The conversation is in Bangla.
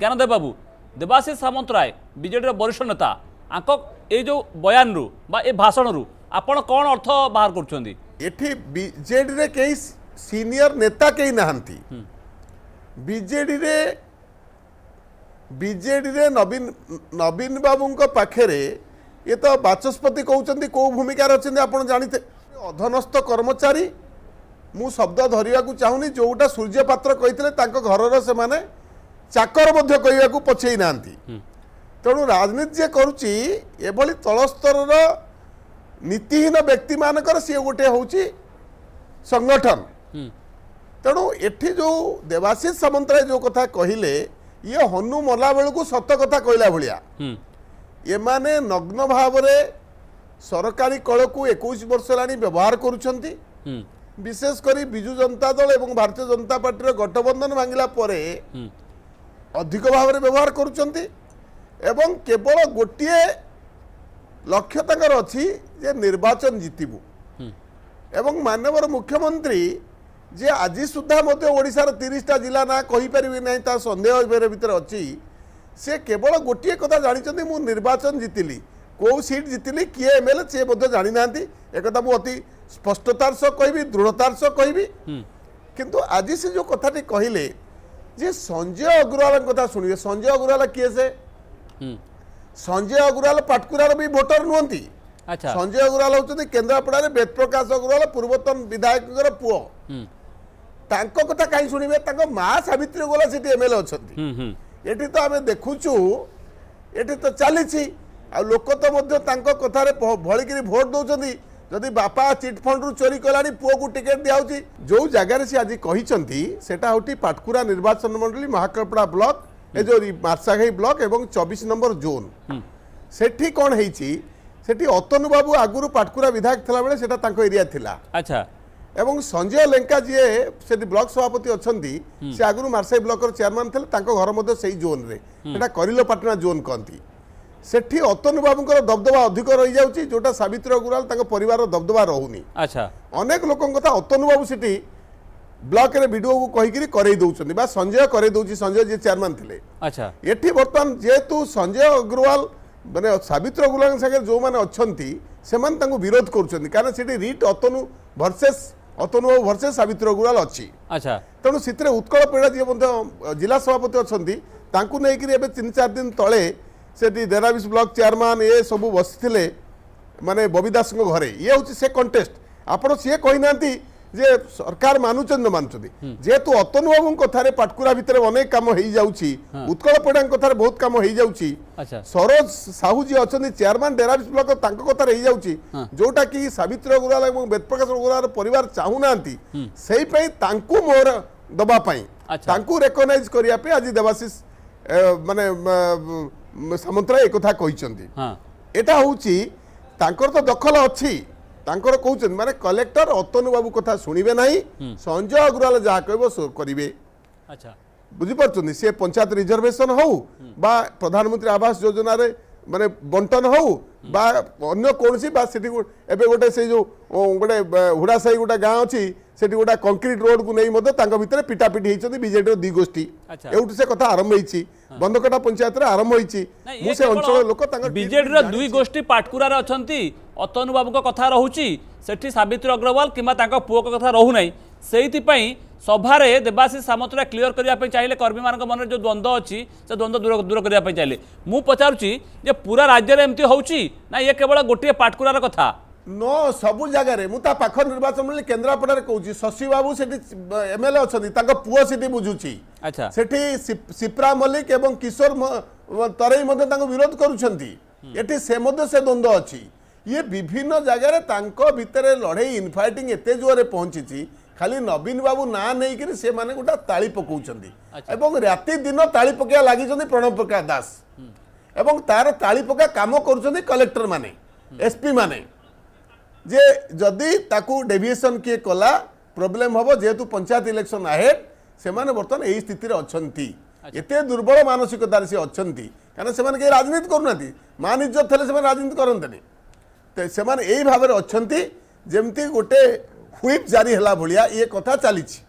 জ্ঞানদেব বাবু দেবাশিষ সামন্তরায় বিজেডির বরিষ্ঠ নেতা আঙ্ক এই যে রু বা ভাষণ রু আপনার কোণ অর্থ বাহার করছেন এটি বিজেডি কে সিনিয়র নেতা কে না বিজেডি বিজেডি নবীন নবীন বাবুঙ্ পাখে ଏ ତ ବାଚସ୍ପତି କହୁଛନ୍ତି କେଉଁ ଭୂମିକାରେ ଅଛନ୍ତି ଆପଣ ଜାଣିଥିବେ ଅଧନସ୍ଥ କର୍ମଚାରୀ ମୁଁ ଶବ୍ଦ ଧରିବାକୁ ଚାହୁଁନି ଯେଉଁଟା ସୂର୍ଯ୍ୟ ପାତ୍ର କହିଥିଲେ ତାଙ୍କ ଘରର ସେମାନେ ଚାକର ମଧ୍ୟ କହିବାକୁ ପଛେଇ ନାହାନ୍ତି ତେଣୁ ରାଜନୀତି ଯିଏ କରୁଛି ଏଭଳି ତଳସ୍ତରର ନୀତିହୀନ ବ୍ୟକ୍ତିମାନଙ୍କର ସିଏ ଗୋଟିଏ ହେଉଛି ସଂଗଠନ ତେଣୁ ଏଠି ଯେଉଁ ଦେବାଶିଷ ସାମନ୍ତରାୟ ଯେଉଁ କଥା କହିଲେ ଇଏ ହନୁ ମଲା ବେଳକୁ ସତ କଥା କହିଲା ଭଳିଆ ଏମାନେ ନଗ୍ନ ଭାବରେ ସରକାରୀ କଳକୁ ଏକୋଇଶ ବର୍ଷ ହେଲାଣି ବ୍ୟବହାର କରୁଛନ୍ତି ବିଶେଷ କରି ବିଜୁ ଜନତା ଦଳ ଏବଂ ଭାରତୀୟ ଜନତା ପାର୍ଟିର ଗଠବନ୍ଧନ ଭାଙ୍ଗିଲା ପରେ ଅଧିକ ଭାବରେ ବ୍ୟବହାର କରୁଛନ୍ତି ଏବଂ କେବଳ ଗୋଟିଏ ଲକ୍ଷ୍ୟ ତାଙ୍କର ଅଛି ଯେ ନିର୍ବାଚନ ଜିତିବୁ ଏବଂ ମାନ୍ୟବର ମୁଖ୍ୟମନ୍ତ୍ରୀ ଯେ ଆଜି ସୁଦ୍ଧା ମଧ୍ୟ ଓଡ଼ିଶାର ତିରିଶଟା ଜିଲ୍ଲା ନାଁ କହିପାରିବି ନାହିଁ ତା ସନ୍ଦେହ ଭିତରେ ଅଛି ସେ କେବଳ ଗୋଟିଏ କଥା ଜାଣିଛନ୍ତି ମୁଁ ନିର୍ବାଚନ ଜିତିଲି କେଉଁ ସିଟ୍ ଜିତିଲି କିଏ ଏମ୍ ଏଲ୍ ଏ ସିଏ ମଧ୍ୟ ଜାଣିନାହାନ୍ତି ଏକଥା ମୁଁ ଅତି ସ୍ପଷ୍ଟତାର ସହ କହିବି ଦୃଢ଼ତାର ସହ କହିବି କିନ୍ତୁ ଆଜି ସେ ଯେଉଁ କଥାଟି କହିଲେ যে সঞ্জয় অগ্রওয়াল কথা শুনবে সঞ্জয় অগ্রওয়াল কি সে সঞ্জয় অগ্রওয়াল পাটকুরার বি ভোটর নুহতি সঞ্জয় অগ্রওয়াল হচ্ছেন কেন্দ্রাপড়ার বেদ প্রকাশ অগ্রওয়াল পূর্বতন বিধায়কর পুয় তাঙ্ক কথা কাই শুনবে তাঙ্ক মা সাবিত্রী অগ্রওয়াল সেটি এমএলএ অনেক এটি তো আমি দেখুছু এটি তো চালিছি আর লোক তো মধ্য তাঙ্ক কথারে ভলিকি ভোট দৌঁচ ଯଦି ବାପା ଚିଟ୍ଫଣ୍ଡରୁ ଚୋରି କଲାଣି ପୁଅକୁ ଟିକେଟ୍ ଦିଆହେଉଛି ଯେଉଁ ଜାଗାରେ ସେ ଆଜି କହିଛନ୍ତି ସେଟା ହେଉଛି ପାଟକୁରା ନିର୍ବାଚନ ମଣ୍ଡଳୀ ମହାକଳ୍ପଡ଼ା ବ୍ଲକ ଏ ଯେଉଁ ମାର୍ଶାଘାଇ ବ୍ଲକ ଏବଂ ଚବିଶ ନମ୍ବର ଜୋନ୍ ସେଠି କ'ଣ ହେଇଛି ସେଠି ଅତନୁ ବାବୁ ଆଗରୁ ପାଟକୁରା ବିଧାୟକ ଥିଲାବେଳେ ସେଟା ତାଙ୍କ ଏରିଆ ଥିଲା ଆଚ୍ଛା ଏବଂ ସଞ୍ଜୟ ଲେଙ୍କା ଯିଏ ସେଠି ବ୍ଲକ ସଭାପତି ଅଛନ୍ତି ସେ ଆଗରୁ ମାର୍ସାଇ ବ୍ଲକର ଚେୟାରମ୍ୟାନ୍ ଥିଲେ ତାଙ୍କ ଘର ମଧ୍ୟ ସେଇ ଜୋନ୍ରେ ସେଟା କରିଲୋପାଟଣା ଜୋନ୍ କହନ୍ତି ସେଠି ଅତନୁ ବାବୁଙ୍କର ଦବଦବା ଅଧିକ ରହିଯାଉଛି ଯେଉଁଟା ସାବିତ୍ରୀ ଅଗ୍ରୱାଲ ତାଙ୍କ ପରିବାରର ଦବଦବା ରହୁନି ଆଚ୍ଛା ଅନେକ ଲୋକଙ୍କ କଥା ଅତନୁ ବାବୁ ସେଠି ବ୍ଲକରେ ବିଡିଓକୁ କହିକିରି କରେଇ ଦେଉଛନ୍ତି ବା ସଞ୍ଜୟ କରେଇ ଦେଉଛି ସଞ୍ଜୟ ଯିଏ ଚେୟାରମ୍ୟାନ୍ ଥିଲେ ଆଚ୍ଛା ଏଠି ବର୍ତ୍ତମାନ ଯେହେତୁ ସଞ୍ଜୟ ଅଗ୍ରୱାଲ ମାନେ ସାବିତ୍ରୀ ଅଗ୍ରୱାଲଙ୍କ ସାଙ୍ଗରେ ଯେଉଁମାନେ ଅଛନ୍ତି ସେମାନେ ତାଙ୍କୁ ବିରୋଧ କରୁଛନ୍ତି କାରଣ ସେଠି ରିଟ୍ ଅତନୁ ଭର୍ସେସ୍ ଅତନୁ ବାବୁ ଭର୍ସେସ୍ ସାବିତ୍ରୀ ଅଗ୍ରୱାଲ ଅଛି ଆଚ୍ଛା ତେଣୁ ସେଥିରେ ଉତ୍କଳ ପରିଡ଼ା ଯିଏ ମଧ୍ୟ ଜିଲ୍ଲା ସଭାପତି ଅଛନ୍ତି ତାଙ୍କୁ ନେଇକିରି ଏବେ ତିନି ଚାରି ଦିନ ତଳେ ସେଠି ଦେରାବିଶ ବ୍ଲକ ଚେୟାରମ୍ୟାନ୍ ଏ ସବୁ ବସିଥିଲେ ମାନେ ବବି ଦାସଙ୍କ ଘରେ ଇଏ ହେଉଛି ସେ କଣ୍ଟେଷ୍ଟ ଆପଣ ସିଏ କହିନାହାନ୍ତି ଯେ ସରକାର ମାନୁଛନ୍ତି ନ ମାନୁଛନ୍ତି ଯେହେତୁ ଅତନୁ ବାବୁଙ୍କ କଥାରେ ପାଟକୁରା ଭିତରେ ଅନେକ କାମ ହେଇଯାଉଛି ଉତ୍କଳ ପଡ଼ାଙ୍କ କଥାରେ ବହୁତ କାମ ହେଇଯାଉଛି ସରୋଜ ସାହୁ ଯିଏ ଅଛନ୍ତି ଚେୟାରମ୍ୟାନ ଡେରାବିଶ ବ୍ଲକ ତାଙ୍କ କଥାରେ ହେଇଯାଉଛି ଯୋଉଟା କି ସାବିତ୍ରୀ ଅଗ୍ରୱାଲ ଏବଂ ବେଦପ୍ରକାଶ ଅଗ୍ରୱାଲର ପରିବାର ଚାହୁଁନାହାନ୍ତି ସେଇପାଇଁ ତାଙ୍କୁ ମୋର ଦେବା ପାଇଁ ତାଙ୍କୁ ରେକଗ୍ନାଇଜ କରିବା ପାଇଁ ଆଜି ଦେବାଶିଷ ମାନେ ସାମନ୍ତରାୟ ଏକଥା କହିଛନ୍ତି ଏଇଟା ହେଉଛି ତାଙ୍କର ତ ଦଖଲ ଅଛି ତାଙ୍କର କହୁଛନ୍ତି ମାନେ କଲେକ୍ଟର ଅତନୁ ବାବୁ କଥା ଶୁଣିବେ ନାହିଁ ସଞ୍ଜୟ ଅଗ୍ରୱାଲ ଯାହା କହିବ କରିବେ ବୁଝିପାରୁଛନ୍ତି ସେ ପଞ୍ଚାୟତ ରିଜର୍ଭେସନ ହଉ ବା ପ୍ରଧାନମନ୍ତ୍ରୀ ଆବାସ ଯୋଜନାରେ ମାନେ ବଣ୍ଟନ ହଉ ବା ଅନ୍ୟ କୌଣସି ବା ସେଠି ଏବେ ଗୋଟେ ସେଇ ଯେଉଁ ଗୋଟେ ହୁଡ଼ାସାହି ଗୋଟେ ଗାଁ ଅଛି সেটি গোটা কংক্রিট রোডকু নেই মধ্যে তাঙ্ক ভিতরে পিটাপিটি হয়েছেন বিজেডির দুই গোষ্ঠী এউঠু সে কথা আরম্ভ হয়েছি বন্ধকটা পঞ্চায়েতরে আরম্ভ হয়েছি মু সে অঞ্চল লোক বিজেডির দুই গোষ্ঠী পাটকুরার অনেক অতনু বাবুঙ্ কথা রহুচি সেটি সাবিত্রী অগ্রওয়াল কিংবা তাঙ্ক পুয়ক কথা রহু নাই সেইপাই সভার দেবাশিষ সামন্তরা ক্লিয়র করা চাইলে কর্মী মান মনে যে দ্বন্দ্ব অছি দ্বন্দ্ব দূর দূর করা চাইলে মু পচারুচি যে পুরা রাজ্যের এমতি হচ্ছে না ইয়ে কেবল গোটিয়ে পাটকুরার কথা नो सब जगार मुझे पाख निर्वाचन मंडल केन्द्रापड़े कौन शशीबाबू से एमएलए अच्छा पुओ से बुझुची अच्छा सेठी सिप्रा मल्लिक और किशोर तरई विरोध करुँच से से द्वंद्व अच्छी ये विभिन्न जगार भितर लड़े इनफाइटिंग एत जोर पहुंची खाली नवीन बाबू ना नहीं से मैंने गोटे ताली पकाउं राति दिन ताली पकड़ा लगी प्रणव प्रकाश दास और तार ताली पका कम कर कलेक्टर मैंने एसपी मैंने যে যদি তাকে ডেভিয়েসন কি কলা প্রোবলেম হব যেহেতু পঞ্চায়েত ইলেকশন আহেড সে বর্তমান এই স্থিতিরে অনেক এতে দুর্বল মানসিকতার সে অনেক কারণ সে কে রাজনীতি করু না মান ইজ্জত থাকলে সে রাজনীতি করতেনি তো সে এই ভাবে অনেক যেমি গোটে হুইপ জারি হলা ভাল ইয়ে কথা চালিছে